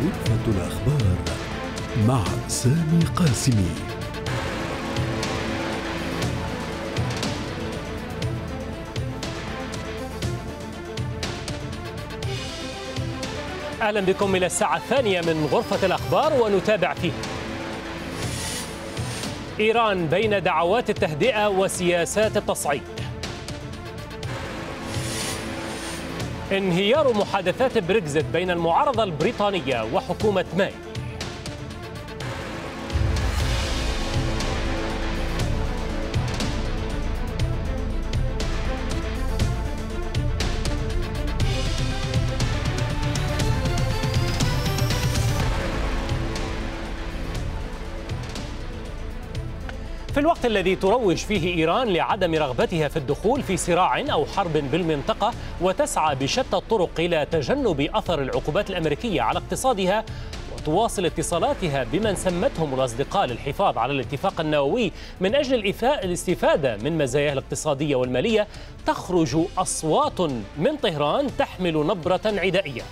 غرفة الأخبار مع سامي قاسمي أهلا بكم إلى الساعة الثانية من غرفة الأخبار ونتابع فيه إيران بين دعوات التهدئة وسياسات التصعيد انهيار محادثات بريكزيت بين المعارضة البريطانية وحكومة ماي في الوقت الذي تروج فيه إيران لعدم رغبتها في الدخول في صراع أو حرب بالمنطقة وتسعى بشتى الطرق إلى تجنب أثر العقوبات الأمريكية على اقتصادها وتواصل اتصالاتها بمن سمتهم الأصدقاء للحفاظ على الاتفاق النووي من أجل الاستفادة من مزاياه الاقتصادية والمالية تخرج أصوات من طهران تحمل نبرة عدائية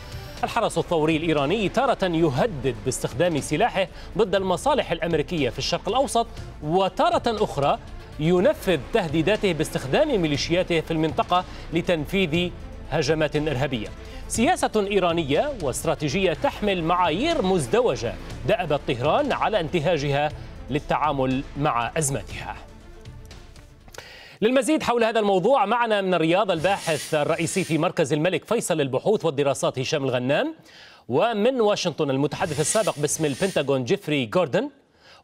الحرس الثوري الإيراني تارة يهدد باستخدام سلاحه ضد المصالح الأمريكية في الشرق الأوسط وتارة أخرى ينفذ تهديداته باستخدام ميليشياته في المنطقة لتنفيذ هجمات إرهابية سياسة إيرانية واستراتيجية تحمل معايير مزدوجة دأبت طهران على انتهاجها للتعامل مع أزمتها للمزيد حول هذا الموضوع معنا من الرياض الباحث الرئيسي في مركز الملك فيصل للبحوث والدراسات هشام الغنام ومن واشنطن المتحدث السابق باسم البنتاغون جيفري جوردن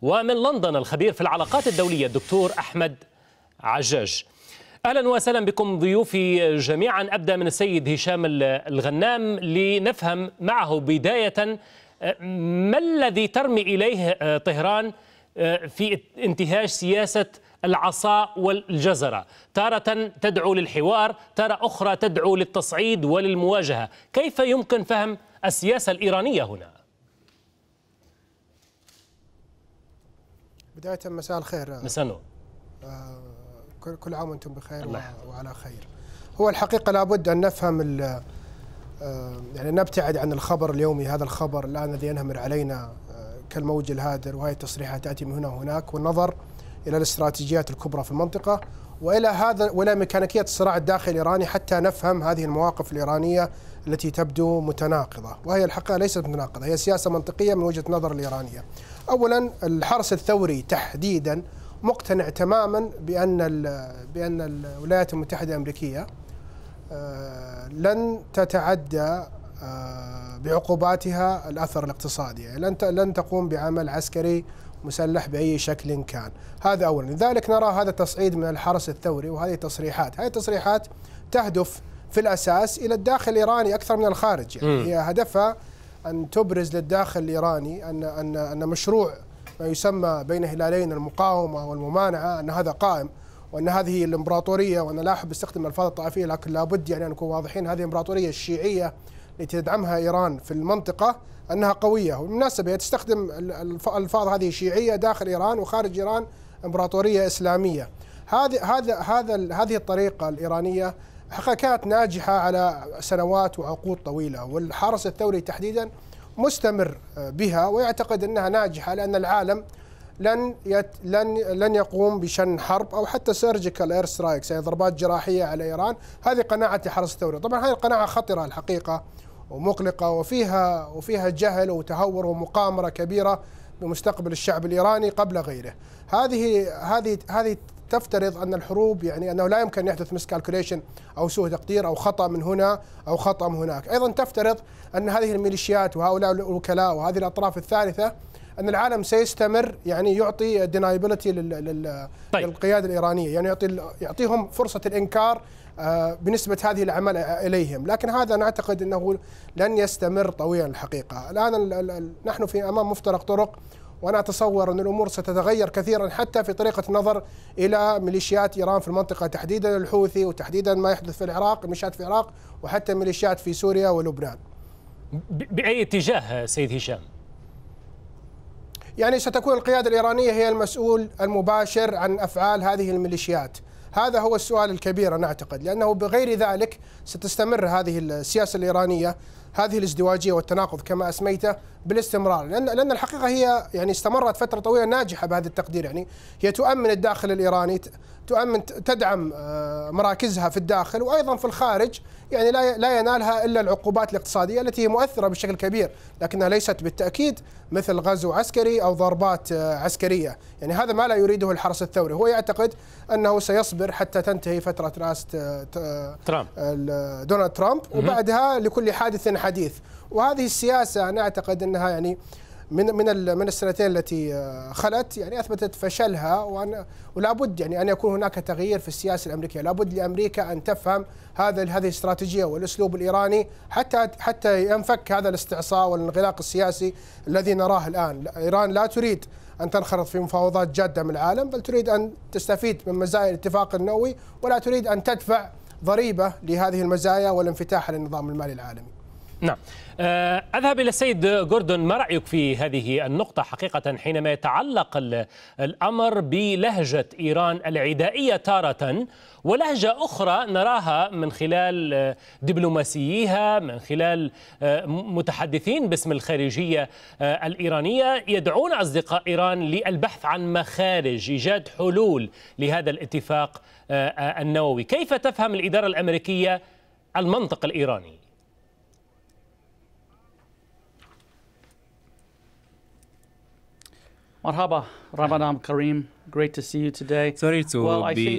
ومن لندن الخبير في العلاقات الدولية الدكتور أحمد عجاج اهلا وسهلا بكم ضيوفي جميعا ابدا من السيد هشام الغنام لنفهم معه بدايه آه، ما الذي ترمي اليه آه، طهران آه، في انتهاج سياسه العصا والجزرة تارة تدعو للحوار تارة أخرى تدعو للتصعيد وللمواجهة كيف يمكن فهم السياسة الإيرانية هنا؟ بداية مساء الخير مساء النور آه، كل عام وانتم بخير وعلى خير هو الحقيقة لابد أن نفهم آه، يعني نبتعد عن الخبر اليومي هذا الخبر الآن الذي ينهمر علينا آه، كالموج الهادر وهي التصريحات تأتي من هنا وهناك والنظر الى الاستراتيجيات الكبرى في المنطقه والى هذا والى ميكانيكيه الصراع الداخلي الايراني حتى نفهم هذه المواقف الايرانيه التي تبدو متناقضه، وهي الحقيقه ليست متناقضه، هي سياسه منطقيه من وجهه نظر الايرانيه. اولا الحرس الثوري تحديدا مقتنع تماما بان بان الولايات المتحده الامريكيه آه، لن تتعدى آه، بعقوباتها الأثر الاقتصادي يعني لن لن تقوم بعمل عسكري مسلح بأي شكل كان هذا أولا لذلك نرى هذا التصعيد من الحرس الثوري وهذه التصريحات، هذه التصريحات تهدف في الأساس إلى الداخل الإيراني أكثر من الخارج يعني هي هدفها أن تبرز للداخل الإيراني أن أن أن مشروع ما يسمى بين هلالين المقاومة والممانعة أن هذا قائم وان هذه الامبراطوريه وانا لا احب استخدم الالفاظ الطائفيه لكن لابد يعني ان نكون واضحين هذه الامبراطوريه الشيعيه التي تدعمها ايران في المنطقه انها قويه، وبالمناسبه هي تستخدم الالفاظ هذه شيعيه داخل ايران وخارج ايران امبراطوريه اسلاميه. هذه هذا هذا هذه الطريقه الايرانيه حقيقه كانت ناجحه على سنوات وعقود طويله والحرس الثوري تحديدا مستمر آه، بها ويعتقد انها ناجحه لان العالم لن يت لن لن يقوم بشن حرب او حتى سيرجيكال اير سترايكس يعني ضربات جراحيه على ايران، هذه قناعه الحرس الثوري، طبعا هذه القناعه خطره الحقيقه ومقلقة وفيها وفيها جهل وتهور ومقامرة كبيرة بمستقبل الشعب الإيراني قبل غيره هذه هذه هذه تفترض أن الحروب يعني أنه لا يمكن أن يحدث مسكالكوليشن أو سوء تقدير أو خطأ من هنا أو خطأ من هناك أيضا تفترض أن هذه الميليشيات وهؤلاء الوكلاء وهذه الأطراف الثالثة ان العالم سيستمر يعني يعطي دينايبيلتي للقياده الايرانيه يعني يعطي يعطيهم فرصه الانكار آه، بنسبة هذه العمل إليهم لكن هذا نعتقد أنه لن يستمر طويلا الحقيقة الآن نحن في أمام مفترق طرق وانا اتصور ان الامور ستتغير كثيرا حتى في طريقه النظر الى ميليشيات ايران في المنطقه تحديدا الحوثي وتحديدا ما يحدث في العراق ميليشيات في العراق وحتى ميليشيات في سوريا ولبنان. باي اتجاه سيد هشام؟ يعني ستكون القياده الايرانيه هي المسؤول المباشر عن افعال هذه الميليشيات. هذا هو السؤال الكبير أنا أعتقد لأنه بغير ذلك ستستمر هذه السياسة الإيرانية هذه الازدواجيه والتناقض كما اسميته بالاستمرار لان لان الحقيقه هي يعني استمرت فتره طويله ناجحه بهذا التقدير يعني هي تؤمن الداخل الايراني تؤمن تدعم آه، مراكزها في الداخل وايضا في الخارج يعني لا لا ينالها الا العقوبات الاقتصاديه التي هي مؤثره بشكل كبير لكنها ليست بالتاكيد مثل غزو عسكري او ضربات آه، عسكريه يعني هذا ما لا يريده الحرس الثوري هو يعتقد انه سيصبر حتى تنتهي فتره رئاسه آه، ترامب دونالد ترامب وبعدها لكل حادث الحديث وهذه السياسه انا اعتقد انها يعني من من من السنتين التي آه، خلت يعني اثبتت فشلها وأن ولا بد يعني ان يكون هناك تغيير في السياسه الامريكيه، لا بد لامريكا ان تفهم هذا هذه الاستراتيجيه والاسلوب الايراني حتى حتى ينفك هذا الاستعصاء والانغلاق السياسي الذي نراه الان، ايران لا تريد ان تنخرط في مفاوضات جاده من العالم، بل تريد ان تستفيد من مزايا الاتفاق النووي ولا تريد ان تدفع ضريبه لهذه المزايا والانفتاح للنظام المالي العالمي. نعم آه، أذهب إلى السيد جوردون ما رأيك في هذه النقطة حقيقة حينما يتعلق الأمر بلهجة إيران العدائية تارة ولهجة أخرى نراها من خلال آه، دبلوماسييها من خلال آه، متحدثين باسم الخارجية الإيرانية يدعون أصدقاء إيران للبحث عن مخارج إيجاد حلول لهذا الاتفاق النووي كيف تفهم الإدارة الأمريكية المنطق الإيراني مرحبا رمضان كريم سررت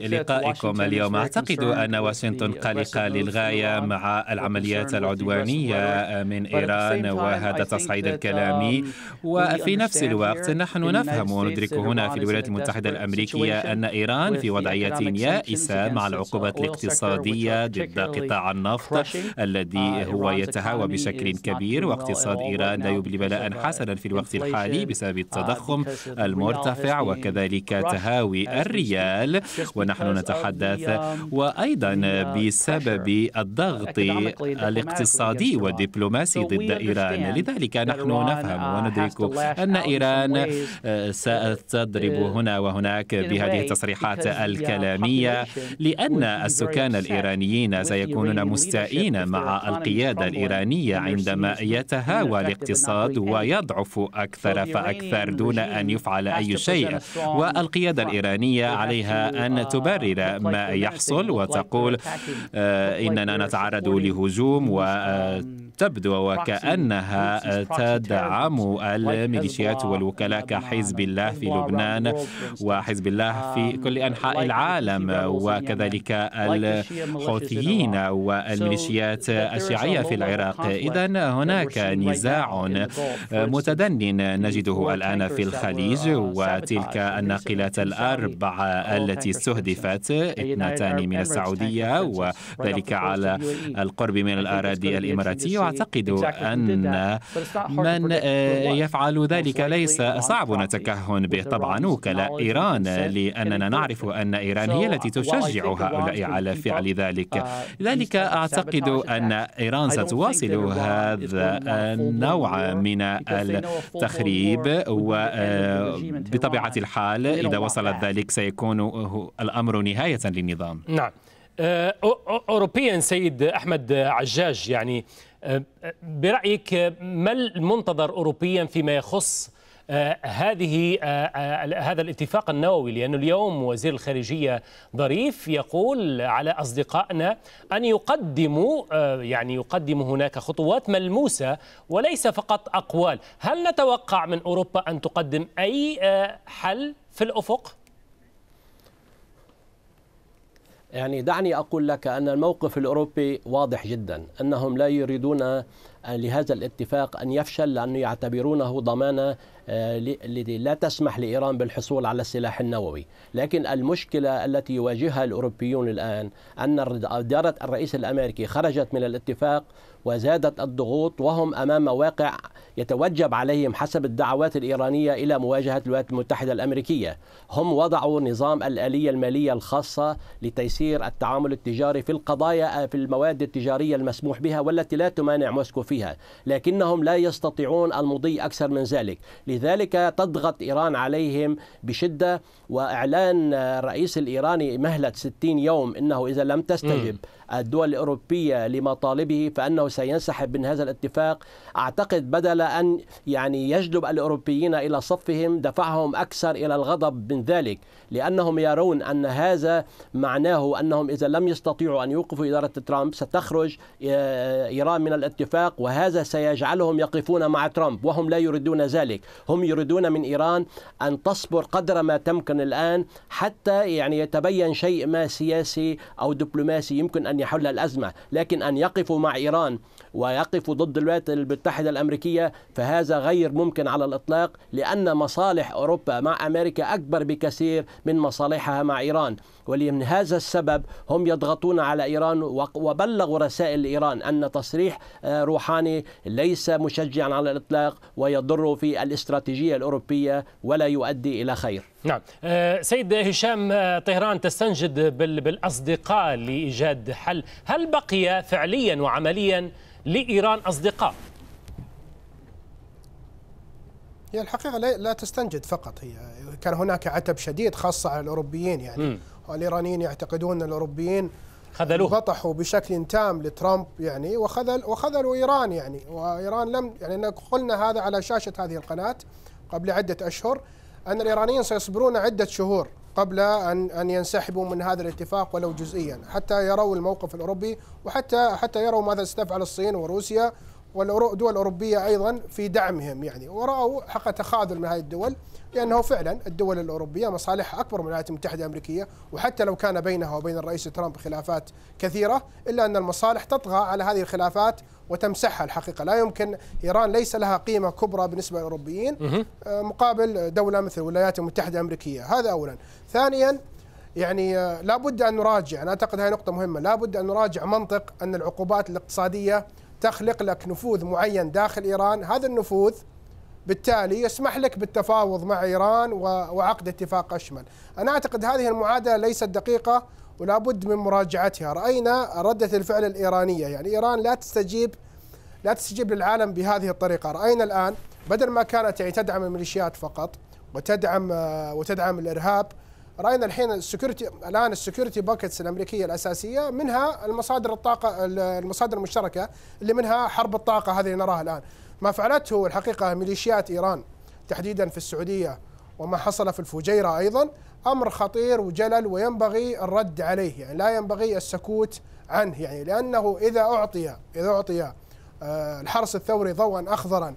بلقائكم اليوم أعتقد أن واشنطن قلقة للغاية مع العمليات العدوانية من um, إيران وهذا um, تصعيد الكلام وفي نفس الوقت نحن نفهم وندرك هنا في الولايات المتحدة الأمريكية أن إيران في وضعية يائسة مع العقوبات الاقتصادية ضد قطاع النفط الذي uh, هو يتهاوى بشكل كبير واقتصاد إيران لا يبلي بلاء حسنا في الوقت الحالي بسبب uh, التضخم المرتفع وكذلك تهاوي الريال ونحن نتحدث um, وأيضا uh, بسبب الضغط الاقتصادي والدبلوماسي ضد إيران لذلك نحن نفهم uh, وندرك أن إيران آه، ستضرب هنا وهناك بهذه التصريحات uh, الكلامية لأن السكان الإيرانيين سيكونون مستائين مع القيادة الإيرانية عندما يتهاوى الاقتصاد ويضعف أكثر فأكثر دون أن يفعل أي شيء القيادة الإيرانية عليها أن آه، تبرر ما يحصل وتقول آه، إننا نتعرض لهجوم و آه، تبدو وكأنها تدعم الميليشيات والوكلاء كحزب الله في لبنان وحزب الله في um, كل أنحاء العالم وكذلك الحوثيين والميليشيات الشيعية في العراق إذا هناك نزاع آه، متدن نجده الآن في uh, الخليج وتلك الناقلات الأربعة التي استهدفت اثنتان من السعودية وذلك على e. القرب من الأراضي الإماراتية أعتقد أن من يفعل ذلك ليس صعب نتكهن به طبعا وكلاء إيران لأننا نعرف أن إيران هي التي تشجع هؤلاء على فعل ذلك لذلك uh, أعتقد أن إيران ستواصل هذا النوع من التخريب وبطبيعة uh, الحال إذا وصلت ذلك سيكون الأمر نهاية للنظام نعم أوروبيا سيد أحمد عجاج يعني برأيك ما المنتظر أوروبيا فيما يخص آه، هذه آه، آه، هذا الاتفاق النووي لأن اليوم وزير الخارجية ظريف يقول على أصدقائنا أن يقدموا يعني يقدموا هناك خطوات ملموسة وليس فقط أقوال هل نتوقع من أوروبا أن تقدم أي حل في الأفق؟ يعني دعني أقول لك أن الموقف الأوروبي واضح جدا أنهم لا يريدون آه، لهذا الاتفاق أن يفشل لأنه يعتبرونه ضمانة آه، لا تسمح لإيران بالحصول على السلاح النووي لكن المشكلة التي يواجهها الأوروبيون الآن أن إدارة الرئيس الأمريكي خرجت من الاتفاق وزادت الضغوط وهم أمام واقع يتوجب عليهم حسب الدعوات الإيرانية إلى مواجهة الولايات المتحدة الأمريكية هم وضعوا نظام الآلية المالية الخاصة لتيسير التعامل التجاري في القضايا آه، في المواد التجارية المسموح بها والتي لا تمانع موسكو فيها لكنهم لا يستطيعون المضي أكثر من ذلك لذلك تضغط إيران عليهم بشدة وإعلان الرئيس الإيراني مهلة 60 يوم أنه إذا لم تستجب الدول الأوروبية لمطالبه فأنه سينسحب من هذا الاتفاق أعتقد بدل أن يعني يجلب الأوروبيين إلى صفهم دفعهم أكثر إلى الغضب من ذلك لأنهم يرون أن هذا معناه أنهم إذا لم يستطيعوا أن يوقفوا إدارة ترامب ستخرج آه، إيران من الاتفاق وهذا سيجعلهم يقفون مع ترامب وهم لا يريدون ذلك هم يريدون من إيران أن تصبر قدر ما تمكن الآن حتى يعني يتبين شيء ما سياسي أو دبلوماسي يمكن أن يحل الأزمة لكن أن يقفوا مع إيران ويقف ضد الولايات المتحدة الأمريكية فهذا غير ممكن على الإطلاق لأن مصالح أوروبا مع أمريكا أكبر بكثير من مصالحها مع إيران ولمن هذا السبب هم يضغطون على إيران وبلغوا رسائل لإيران أن تصريح آه، روحاني ليس مشجعا على الإطلاق ويضر في الاستراتيجية الأوروبية ولا يؤدي إلى خير نعم آه، سيد هشام آه، طهران تستنجد بالأصدقاء لإيجاد حل هل بقي فعليا وعمليا لإيران أصدقاء؟ هي الحقيقة لا تستنجد فقط هي كان هناك عتب شديد خاصة على الأوروبيين يعني م. الايرانيين يعتقدون ان الاوروبيين خذلوه بطحوا بشكل تام لترامب يعني وخذل وخذلوا ايران يعني وايران لم يعني قلنا هذا على شاشه هذه القناه قبل عده اشهر ان الايرانيين سيصبرون عده شهور قبل ان ان ينسحبوا من هذا الاتفاق ولو جزئيا حتى يروا الموقف الاوروبي وحتى حتى يروا ماذا ستفعل الصين وروسيا والدول الأوروبية أيضا في دعمهم يعني ورأوا حق تخاذل من هذه الدول لأنه فعلا الدول الأوروبية مصالحها أكبر من الولايات المتحدة الأمريكية وحتى لو كان بينها وبين الرئيس ترامب خلافات كثيرة إلا أن المصالح تطغى على هذه الخلافات وتمسحها الحقيقة لا يمكن إيران ليس لها قيمة كبرى بالنسبة للأوروبيين مقابل دولة مثل الولايات المتحدة الأمريكية هذا أولا ثانيا يعني آه، لابد أن نراجع أنا أعتقد هذه نقطة مهمة لابد أن نراجع منطق أن العقوبات الاقتصادية تخلق لك نفوذ معين داخل إيران هذا النفوذ بالتالي يسمح لك بالتفاوض مع إيران وعقد اتفاق أشمل أنا أعتقد هذه المعادلة ليست دقيقة ولا بد من مراجعتها رأينا ردة الفعل الإيرانية يعني إيران لا تستجيب لا تستجيب للعالم بهذه الطريقة رأينا الآن بدل ما كانت يعني تدعم الميليشيات فقط وتدعم آه، وتدعم الإرهاب راينا الحين السكيورتي الان السكيورتي باكتس الامريكيه الاساسيه منها المصادر الطاقه المصادر المشتركه اللي منها حرب الطاقه هذه اللي نراها الان ما فعلته الحقيقه ميليشيات ايران تحديدا في السعوديه وما حصل في الفجيره ايضا امر خطير وجلل وينبغي الرد عليه يعني لا ينبغي السكوت عنه يعني لانه اذا اعطي اذا اعطي آه، الحرس الثوري ضوءا اخضرا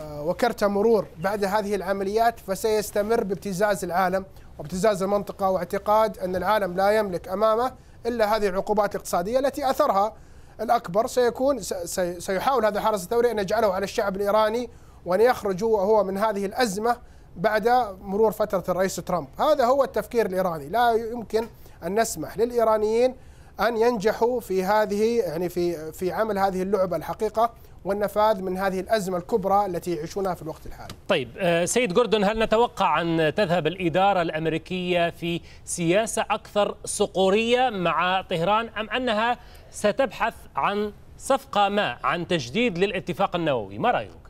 آه، وكرت مرور بعد هذه العمليات فسيستمر بابتزاز العالم وابتزاز المنطقة واعتقاد أن العالم لا يملك أمامه إلا هذه العقوبات الاقتصادية التي أثرها الأكبر سيكون سيحاول هذا الحرس الثوري أن يجعله على الشعب الإيراني وأن يخرج هو من هذه الأزمة بعد مرور فترة الرئيس ترامب هذا هو التفكير الإيراني لا يمكن أن نسمح للإيرانيين أن ينجحوا في هذه يعني في في عمل هذه اللعبة الحقيقة والنفاذ من هذه الأزمة الكبرى التي يعيشونها في الوقت الحالي طيب آه، سيد جوردون هل نتوقع أن تذهب الإدارة الأمريكية في سياسة أكثر صقورية مع طهران أم أنها ستبحث عن صفقة ما عن تجديد للاتفاق النووي ما رأيك؟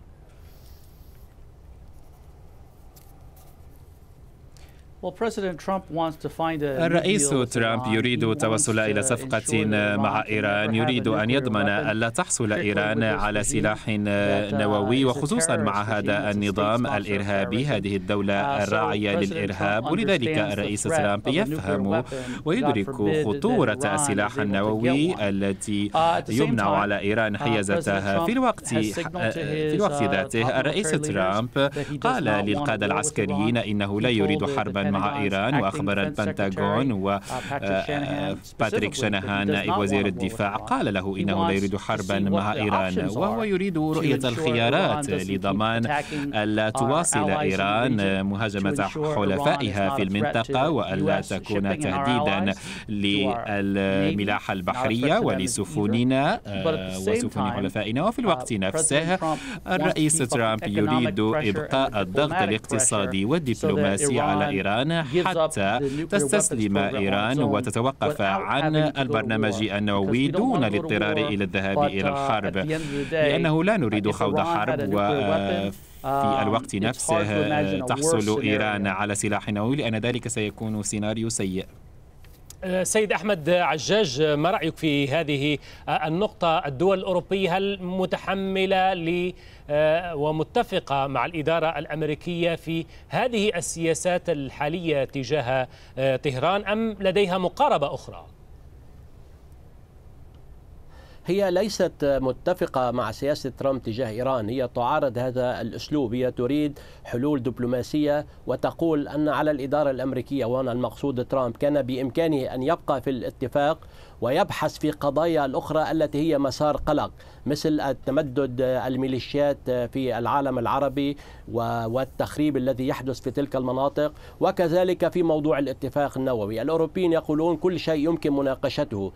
الرئيس ترامب يريد التوصل إلى صفقة مع إيران يريد أن يضمن ألا تحصل إيران على سلاح uh, نووي وخصوصا مع هذا النظام الإرهابي هذه الدولة uh, الراعية للإرهاب ولذلك الرئيس ترامب يفهم ويدرك خطورة السلاح النووي uh, التي يمنع على إيران حيازتها في الوقت في الوقت ذاته الرئيس ترامب قال للقادة العسكريين إنه لا يريد حربا مع إيران وأخبر البنتاغون وباتريك شانهان نائب وزير الدفاع قال له إنه لا يريد حربا مع إيران وهو يريد رؤية الخيارات لضمان ألا uh, تواصل إيران مهاجمة حلفائها في المنطقة وألا تكون تهديدا للملاحة البحرية ولسفننا آه، وسفن حلفائنا وفي uh, الوقت نفسه الرئيس ترامب يريد إبقاء الضغط الاقتصادي والدبلوماسي على إيران إيران حتى تستسلم إيران وتتوقف عن البرنامج النووي دون الاضطرار إلى الذهاب إلى uh, الحرب لأنه لا uh, نريد خوض حرب و uh, في الوقت نفسه تحصل إيران على سلاح نووي لأن ذلك سيكون سيناريو سيء سيد أحمد عجاج ما رأيك في هذه النقطة الدول الأوروبية هل متحملة ل آه، ومتفقة مع الإدارة الأمريكية في هذه السياسات الحالية تجاه آه، طهران أم لديها مقاربة أخرى؟ هي ليست متفقة مع سياسة ترامب تجاه إيران هي تعارض هذا الأسلوب هي تريد حلول دبلوماسية وتقول أن على الإدارة الأمريكية وأنا المقصود ترامب كان بإمكانه أن يبقى في الاتفاق ويبحث في قضايا الأخرى التي هي مسار قلق مثل التمدد الميليشيات في العالم العربي والتخريب الذي يحدث في تلك المناطق وكذلك في موضوع الاتفاق النووي الأوروبيين يقولون كل شيء يمكن مناقشته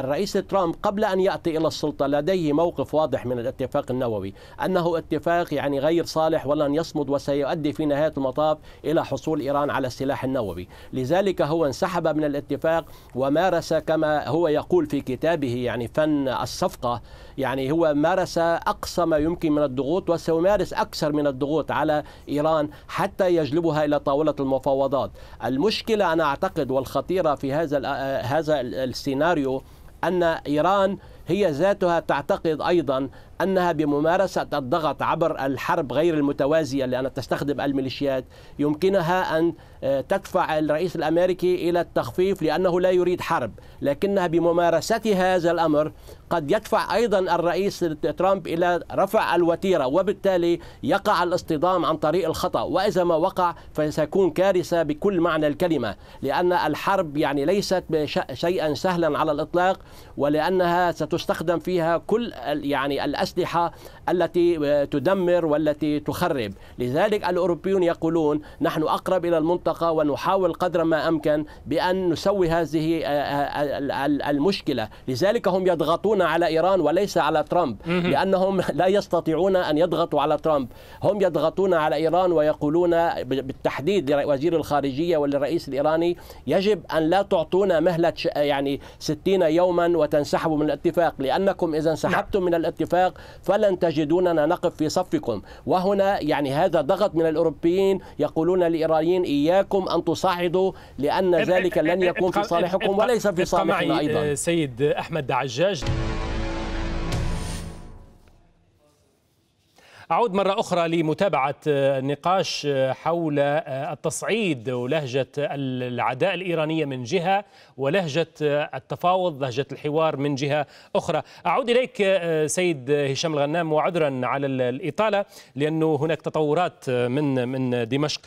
الرئيس ترامب قبل أن يأتي إلى السلطة لديه موقف واضح من الاتفاق النووي أنه اتفاق يعني غير صالح ولن يصمد وسيؤدي في نهاية المطاف إلى حصول إيران على السلاح النووي لذلك هو انسحب من الاتفاق ومارس كما هو يقول في كتابه يعني فن الصفقة يعني هو مارس أقصى ما يمكن من الضغوط وسيمارس أكثر من الضغوط على إيران حتى يجلبها إلى طاولة المفاوضات المشكلة أنا أعتقد والخطيرة في هذا هذا السيناريو أن إيران هي ذاتها تعتقد ايضا أنها بممارسة الضغط عبر الحرب غير المتوازية لأن تستخدم الميليشيات يمكنها أن آه، تدفع الرئيس الأمريكي إلى التخفيف لأنه لا يريد حرب لكنها بممارستها هذا الأمر قد يدفع أيضا الرئيس ترامب إلى رفع الوتيرة وبالتالي يقع الاصطدام عن طريق الخطأ وإذا ما وقع فسيكون كارثة بكل معنى الكلمة لأن الحرب يعني ليست شيئا سهلا على الإطلاق ولأنها ستستخدم فيها كل يعني الأسئلة الأسلحة التي آه، تدمر والتي تخرب لذلك الأوروبيون يقولون نحن أقرب إلى المنطقة ونحاول قدر ما أمكن بأن نسوي هذه آه، آه، المشكلة لذلك هم يضغطون على إيران وليس على ترامب لأنهم لا يستطيعون أن يضغطوا على ترامب هم يضغطون على إيران ويقولون بالتحديد لوزير الخارجية وللرئيس الإيراني يجب أن لا تعطونا مهلة يعني 60 يوما وتنسحبوا من الاتفاق لأنكم إذا انسحبتم من الاتفاق العراق فلن تجدوننا نقف في صفكم وهنا يعني هذا ضغط من الأوروبيين يقولون للإيرانيين إياكم أن تصعدوا لأن ذلك لن يكون في صالحكم وليس في صالحنا أيضا آه، سيد أحمد دعجاج أعود مرة أخرى لمتابعة آه، النقاش آه، حول آه، التصعيد ولهجة العداء الإيرانية من جهة ولهجة التفاوض لهجة الحوار من جهة أخرى أعود إليك سيد هشام الغنام وعذرا على الإطالة لأنه هناك تطورات من من دمشق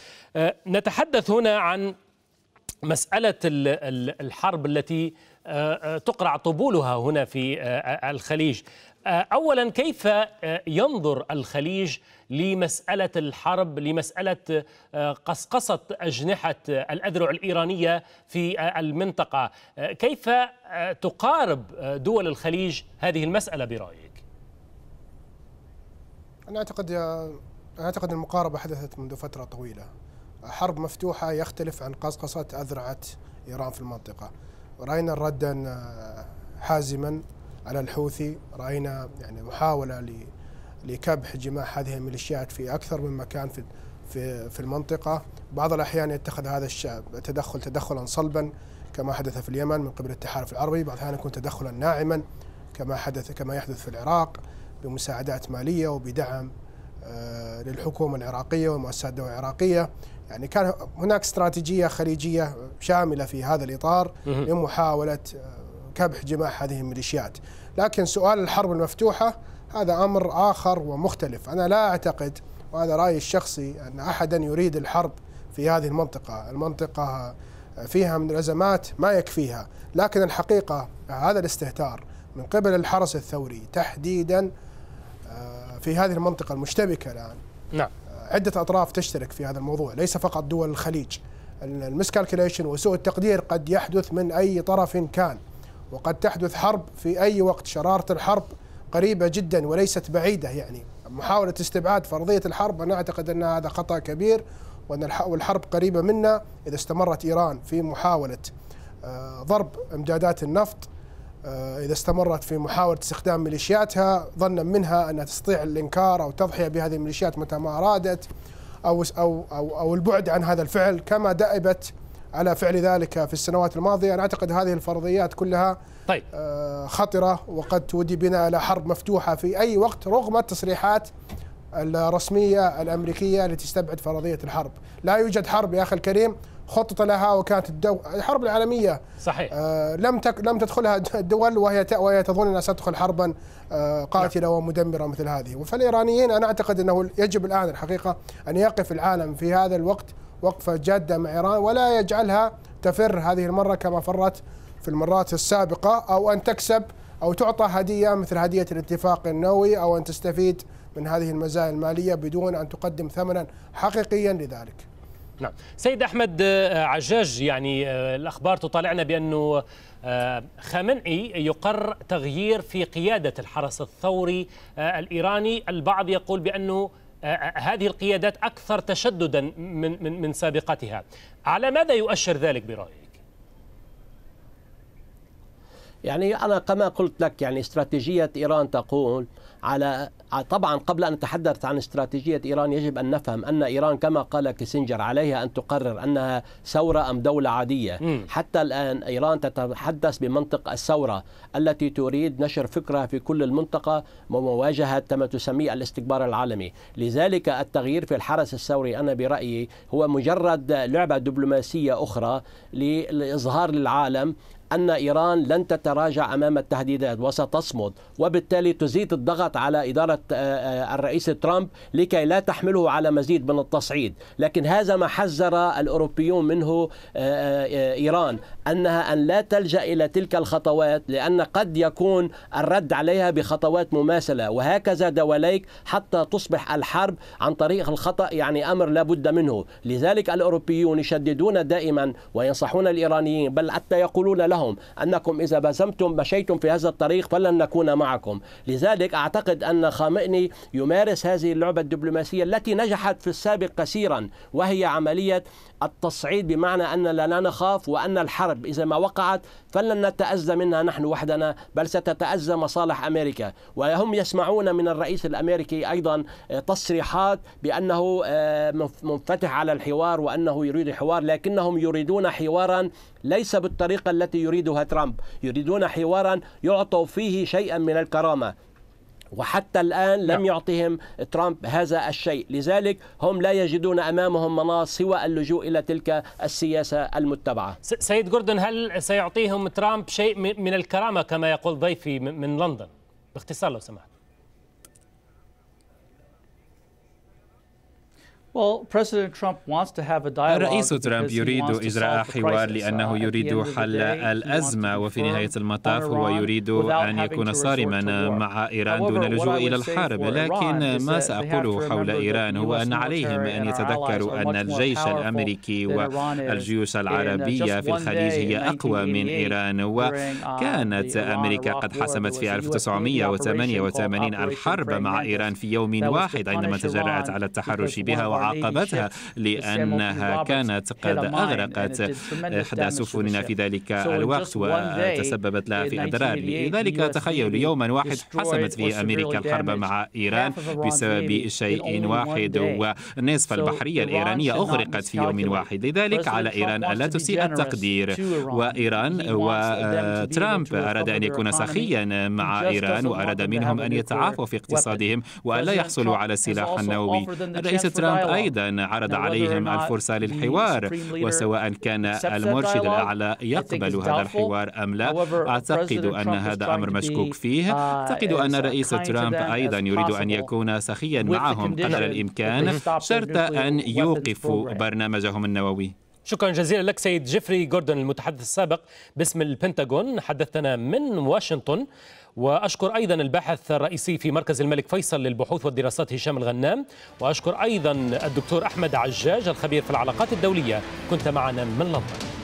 نتحدث هنا عن مسألة الحرب التي تقرع طبولها هنا في الخليج آه، اولا كيف آه، ينظر الخليج لمساله الحرب لمساله آه، قصقصه اجنحه الاذرع الايرانيه في المنطقه كيف تقارب دول الخليج هذه المساله برايك انا اعتقد يا اعتقد المقاربه حدثت منذ فتره طويله حرب مفتوحه يختلف عن قصقصه اذرعه ايران في المنطقه راينا ردا حازما على الحوثي راينا يعني محاوله لكبح جماح هذه الميليشيات في اكثر من مكان في في في المنطقه بعض الاحيان يتخذ هذا الشعب تدخل تدخلا صلبا كما حدث في اليمن من قبل التحالف العربي بعض الاحيان يكون تدخلا ناعما كما حدث كما يحدث في العراق بمساعدات ماليه وبدعم آه، للحكومه العراقيه والمؤسسات الدوليه العراقيه يعني كان هناك استراتيجيه خليجيه شامله في هذا الاطار لمحاوله آه، كبح جماح هذه الميليشيات لكن سؤال الحرب المفتوحة هذا أمر آخر ومختلف أنا لا أعتقد وهذا رأيي الشخصي أن أحدا يريد الحرب في هذه المنطقة المنطقة فيها من الأزمات ما يكفيها لكن الحقيقة هذا الاستهتار من قبل الحرس الثوري تحديدا آه، في هذه المنطقة المشتبكة الآن نعم عدة أطراف تشترك في هذا الموضوع ليس فقط دول الخليج المسكالكوليشن وسوء التقدير قد يحدث من أي طرف كان وقد تحدث حرب في أي وقت شرارة الحرب قريبة جدا وليست بعيدة يعني محاولة استبعاد فرضية الحرب أنا أعتقد أن هذا خطأ كبير وأن الحرب قريبة منا إذا استمرت إيران في محاولة آه، ضرب إمدادات النفط آه، إذا استمرت في محاولة استخدام ميليشياتها ظنا منها أنها تستطيع الإنكار أو التضحية بهذه الميليشيات متى ما أرادت أو, أو, أو, أو البعد عن هذا الفعل كما دأبت على فعل ذلك في السنوات الماضية أنا أعتقد هذه الفرضيات كلها طيب. آه، خطرة وقد تودي بنا إلى حرب مفتوحة في أي وقت رغم التصريحات الرسمية الأمريكية التي تستبعد فرضية الحرب لا يوجد حرب يا أخي الكريم خطط لها وكانت الدو... الحرب العالمية صحيح آه لم تك... لم تدخلها الدول وهي ت... وهي تظن انها ستدخل حربا آه نعم. قاتلة لا. ومدمرة مثل هذه فالايرانيين انا اعتقد انه يجب الان الحقيقة ان يقف العالم في هذا الوقت وقفة جادة مع إيران ولا يجعلها تفر هذه المرة كما فرت في المرات السابقة أو أن تكسب أو تعطى هدية مثل هدية الاتفاق النووي أو أن تستفيد من هذه المزايا المالية بدون أن تقدم ثمنا حقيقيا لذلك نعم سيد أحمد آه، عجاج يعني آه، الأخبار تطالعنا بأنه آه، خامنئي يقر تغيير في قيادة الحرس الثوري الإيراني البعض يقول بأنه هذه القيادات اكثر تشددا من من من سابقتها على ماذا يؤشر ذلك برايك يعني انا كما قلت لك يعني استراتيجيه ايران تقول على آه، طبعا قبل ان نتحدث عن استراتيجيه ايران يجب ان نفهم ان ايران كما قال كيسنجر عليها ان تقرر انها ثوره ام دوله عاديه م. حتى الان ايران تتحدث بمنطق الثوره التي تريد نشر فكرها في كل المنطقه ومواجهه ما تسميه الاستكبار العالمي لذلك التغيير في الحرس الثوري انا برايي هو مجرد لعبه دبلوماسيه اخرى لاظهار للعالم أن إيران لن تتراجع أمام التهديدات وستصمد وبالتالي تزيد الضغط على إدارة آه، آه، الرئيس ترامب لكي لا تحمله على مزيد من التصعيد لكن هذا ما حذر الأوروبيون منه آه، إيران أنها أن لا تلجأ إلى تلك الخطوات لأن قد يكون الرد عليها بخطوات مماثلة وهكذا دواليك حتى تصبح الحرب عن طريق الخطأ يعني أمر لا بد منه لذلك الأوروبيون يشددون دائما وينصحون الإيرانيين بل حتى يقولون لهم أنكم إذا بزمتم مشيتم في هذا الطريق فلن نكون معكم لذلك أعتقد أن خامئني يمارس هذه اللعبة الدبلوماسية التي نجحت في السابق كثيرا وهي عملية التصعيد بمعنى أننا لا نخاف وأن الحرب إذا ما وقعت فلن نتأذى منها نحن وحدنا بل ستتأذى مصالح أمريكا وهم يسمعون من الرئيس الأمريكي أيضا آه، تصريحات بأنه آه، منفتح على الحوار وأنه يريد الحوار لكنهم يريدون حوارا ليس بالطريقة التي يريدها ترامب يريدون حوارا يعطوا فيه شيئا من الكرامة وحتى الآن لم نعم. يعطهم ترامب هذا الشيء لذلك هم لا يجدون أمامهم مناص سوى اللجوء إلى تلك السياسة المتبعة سيد جوردن هل سيعطيهم ترامب شيء من الكرامة كما يقول ضيفي من لندن باختصار لو سمحت الرئيس ترامب يريد إجراء حوار لأنه يريد حل الأزمة وفي نهاية المطاف هو يريد أن يكون صارما مع إيران دون اللجوء إلى الحرب لكن ما سأقوله حول إيران هو أن عليهم أن يتذكروا أن الجيش الأمريكي والجيوش العربية في الخليج هي أقوى من إيران وكانت uh, أمريكا قد حسمت في 1988 الحرب مع إيران في يوم واحد عندما تجرأت على التحرش بها عاقبتها لأنها كانت قد أغرقت إحدى سفننا في ذلك الوقت وتسببت لها في أضرار لذلك تخيل يوما واحد حسمت فيه أمريكا الحرب مع إيران بسبب شيء واحد ونصف البحرية الإيرانية أغرقت في يوم واحد لذلك على إيران ألا تسيء التقدير وإيران وترامب أراد أن يكون سخيا مع إيران وأراد منهم أن يتعافوا في اقتصادهم وألا يحصلوا على سلاح نووي الرئيس ترامب أيضا عرض عليهم الفرصة للحوار وسواء كان المرشد الأعلى يقبل هذا الحوار أم لا أعتقد أن هذا أمر مشكوك فيه uh, أعتقد أن الرئيس ترامب أيضا يريد أن يكون سخيا معهم قدر الإمكان شرط أن يوقفوا برنامجهم النووي شكرا جزيلا لك سيد جيفري جوردون المتحدث السابق باسم البنتاغون حدثنا من واشنطن وأشكر أيضا الباحث الرئيسي في مركز الملك فيصل للبحوث والدراسات هشام الغنام وأشكر أيضا الدكتور أحمد عجاج الخبير في العلاقات الدولية كنت معنا من لندن